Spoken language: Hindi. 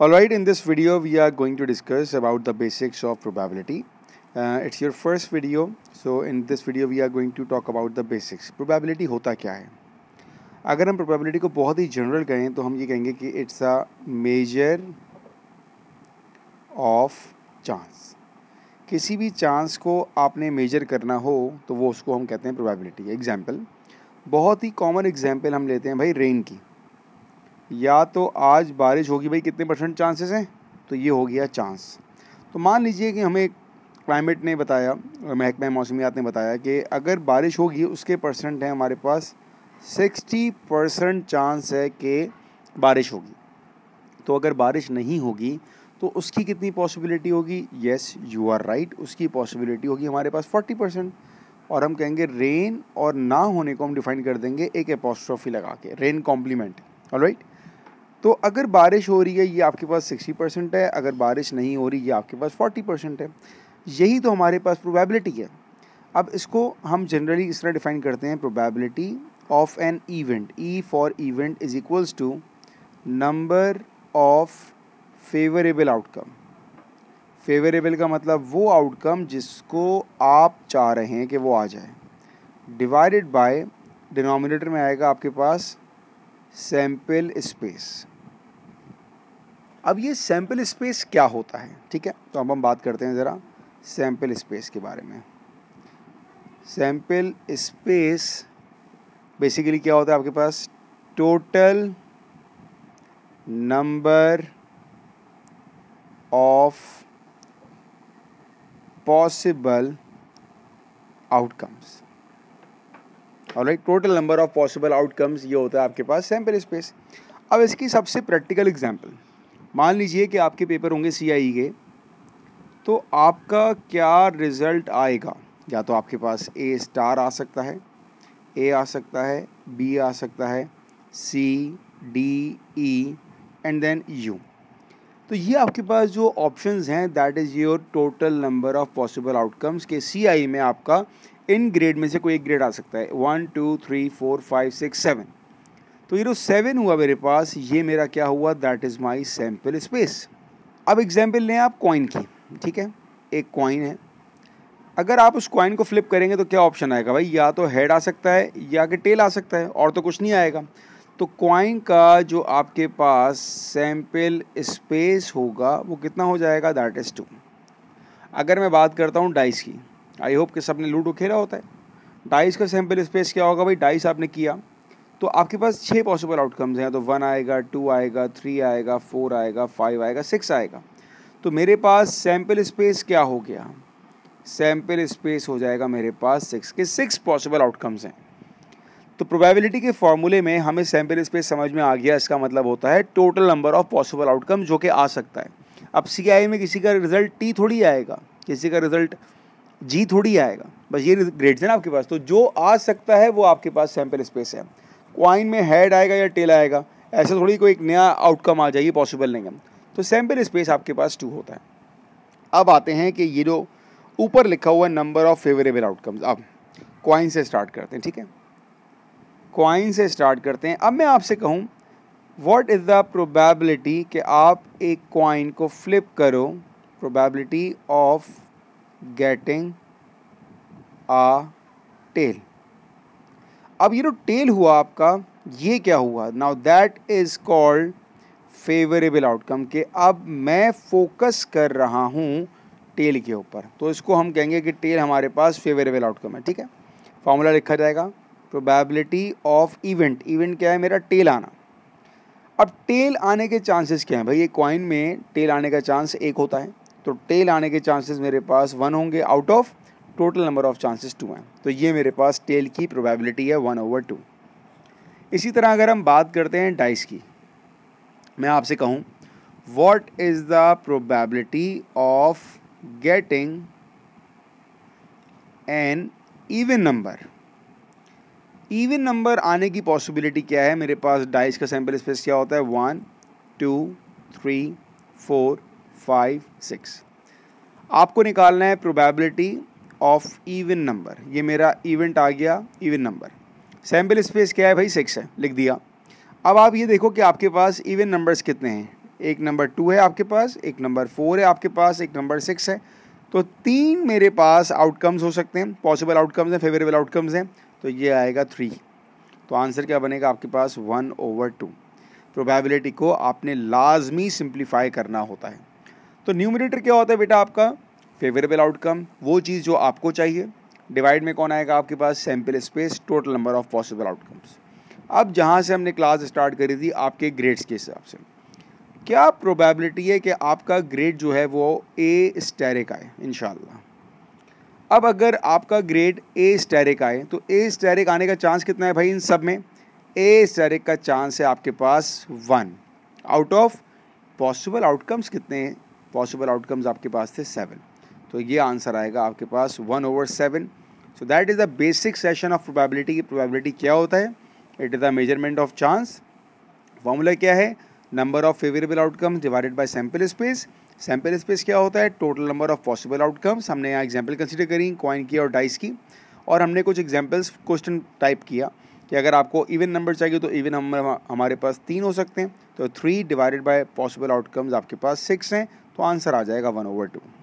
All right, in this video we are going to discuss about the basics of probability. Uh, it's your first video, so in this video we are going to talk about the basics. Probability होता क्या है अगर हम probability को बहुत ही general कहें तो हम ये कहेंगे कि it's a measure of chance. किसी भी चांस को आपने मेजर करना हो तो वो उसको हम कहते हैं प्रोबेबिलिटी एग्जाम्पल बहुत ही कॉमन एग्जाम्पल हम लेते हैं भाई रेन की या तो आज बारिश होगी भाई कितने परसेंट चांसेस हैं तो ये हो गया चांस तो मान लीजिए कि हमें क्लाइमेट ने बताया महकमा मौसमियात ने बताया कि अगर बारिश होगी उसके परसेंट हैं हमारे पास सिक्सटी परसेंट चांस है कि बारिश होगी तो अगर बारिश नहीं होगी तो उसकी कितनी पॉसिबिलिटी होगी येस यू आर राइट उसकी पॉसिबिलिटी होगी हमारे पास फोर्टी परसेंट और हम कहेंगे रेन और ना होने को हम डिफाइन कर देंगे एक अपोस्ट्रॉफी लगा के रेन कॉम्प्लीमेंट राइट right? तो अगर बारिश हो रही है ये आपके पास सिक्सटी परसेंट है अगर बारिश नहीं हो रही ये आपके पास फोर्टी परसेंट है यही तो हमारे पास प्रोबेबिलिटी है अब इसको हम जनरली इस तरह डिफाइन करते हैं probability of an event E for event is equals to number of favourable outcome favourable का मतलब वो आउटकम जिसको आप चाह रहे हैं कि वो आ जाए डिवाइडेड बाय डिनोमिनेटर में आएगा आपके पास सैम्पल स्पेस अब ये सैम्पल स्पेस क्या होता है ठीक है तो अब हम बात करते हैं ज़रा सैम्पल स्पेस के बारे में सैम्पल स्पेस बेसिकली क्या होता है आपके पास total number of possible outcomes और like total number of possible outcomes ये होता है आपके पास सैम्पल स्पेस अब इसकी सबसे प्रैक्टिकल एग्जांपल मान लीजिए कि आपके पेपर होंगे सी e के तो आपका क्या रिज़ल्ट आएगा या तो आपके पास ए स्टार आ सकता है ए आ सकता है बी आ सकता है C D E and then you तो ये आपके पास जो ऑप्शंस हैं that is your total number of possible outcomes के सी आई e में आपका इन ग्रेड में से कोई एक ग्रेड आ सकता है one two three four five six seven तो ये जो सेवन हुआ मेरे पास ये मेरा क्या हुआ that is my sample space अब एग्जाम्पल लें आप कॉइन की ठीक है एक कॉइन है अगर आप उस कॉइन को फ्लिप करेंगे तो क्या ऑप्शन आएगा भाई या तो हेड आ सकता है या कि टेल आ सकता है और तो कुछ नहीं आएगा तो कॉइन का जो आपके पास सैम्पल स्पेस होगा वो कितना हो जाएगा दैट इज़ टू अगर मैं बात करता हूँ डाइस की आई होप कि सब ने लूडो खेला होता है डाइस का सैम्पल स्पेस क्या होगा भाई डाइस आपने किया तो आपके पास छः पॉसिबल आउटकम्स हैं तो वन आएगा टू आएगा थ्री आएगा फोर आएगा फाइव आएगा सिक्स आएगा तो मेरे पास सैम्पल स्पेस क्या हो गया सैम्पल स्पेस हो जाएगा मेरे पास सिक्स के सिक्स पॉसिबल आउटकम्स हैं तो प्रोबेबिलिटी के फॉर्मूले में हमें सैम्पल स्पेस समझ में आ गया इसका मतलब होता है total number of possible outcome जो कि आ सकता है अब सी आई में किसी का रिजल्ट टी थोड़ी आएगा किसी का रिजल्ट जी थोड़ी आएगा बस ये ग्रेड्स हैं आपके पास तो जो आ सकता है वो आपके पास सैम्पल स्पेस है वाइन में हेड आएगा या टेल आएगा ऐसा थोड़ी कोई एक नया आउटकम आ जाएगी पॉसिबल नहीं है तो सैम्पल स्पेस आपके पास टू होता है अब आते हैं कि ये जो ऊपर लिखा हुआ नंबर ऑफ फेवरेबल आउटकम्स अब क्वाइन से स्टार्ट करते हैं ठीक है क्वाइन से स्टार्ट करते हैं अब मैं आपसे कहूँ वॉट इज़ द प्रोबेबिलिटी कि आप एक क्वाइन को फ्लिप करो probability of getting a tail अब ये जो टेल हुआ आपका ये क्या हुआ now that is called favourable outcome के अब मैं फोकस कर रहा हूँ टेल के ऊपर तो इसको हम कहेंगे कि टेल हमारे पास फेवरेबल आउटकम है ठीक है फॉर्मूला लिखा जाएगा प्रोबेबिलिटी ऑफ इवेंट इवेंट क्या है मेरा टेल आना अब टेल आने के चांसेस क्या हैं भाई ये कॉइन में टेल आने का चांस एक होता है तो टेल आने के चांसेस मेरे पास वन होंगे out of total number of chances two हैं तो ये मेरे पास टेल की प्रोबेबिलिटी है वन ओवर टू इसी तरह अगर हम बात करते हैं डाइस की मैं आपसे कहूँ what is the probability of getting an even number even number आने की पॉसिबिलिटी क्या है मेरे पास डाइस का सैम्पल स्पेस क्या होता है one two three four five six आपको निकालना है प्रोबेबिलिटी ऑफ इवन नंबर ये मेरा इवेंट आ गया इवन नंबर सैम्पल स्पेस क्या है भाई सिक्स है लिख दिया अब आप ये देखो कि आपके पास इवन नंबर्स कितने हैं एक नंबर टू है आपके पास एक नंबर फोर है आपके पास एक नंबर सिक्स है तो तीन मेरे पास आउटकम्स हो सकते हैं पॉसिबल आउटकम्स हैं फेवरेबल आउटकम्स हैं तो ये आएगा थ्री तो आंसर क्या बनेगा आपके पास वन ओवर टू प्रोबेबिलिटी को आपने लाजमी सिंप्लीफाई करना होता है तो न्यूमिनेटर क्या होता है बेटा आपका फेवरेबल आउटकम वो चीज़ जो आपको चाहिए डिवाइड में कौन आएगा आपके पास sample space total number of possible outcomes अब जहाँ से हमने क्लास स्टार्ट करी थी आपके ग्रेड्स के हिसाब से क्या प्रोबेबिलिटी है कि आपका ग्रेड जो है वो ए स्टेरिक आए इन अब अगर आपका ग्रेड ए स्टेरिक आए तो ए स्टेरिक आने का चांस कितना है भाई इन सब में ए स्टेरिक का चांस है आपके पास one out of possible outcomes कितने पॉसिबल आउटकम्स आपके पास थे सेवन तो ये आंसर आएगा आपके पास one over seven so that is the basic session of probability की प्रोबेबिलिटी क्या होता है it is the measurement of chance formula क्या है number of favourable outcomes divided by sample space sample space क्या होता है total number of possible outcomes हमने यहाँ एग्जाम्पल कंसिडर करी कॉइन की और डाइस की और हमने कुछ एग्जाम्पल्स क्वेश्चन टाइप किया कि अगर आपको इवन नंबर चाहिए तो इवन नंबर हमारे पास तीन हो सकते हैं तो three divided by possible outcomes आपके पास सिक्स हैं तो आंसर आ जाएगा वन ओवर टू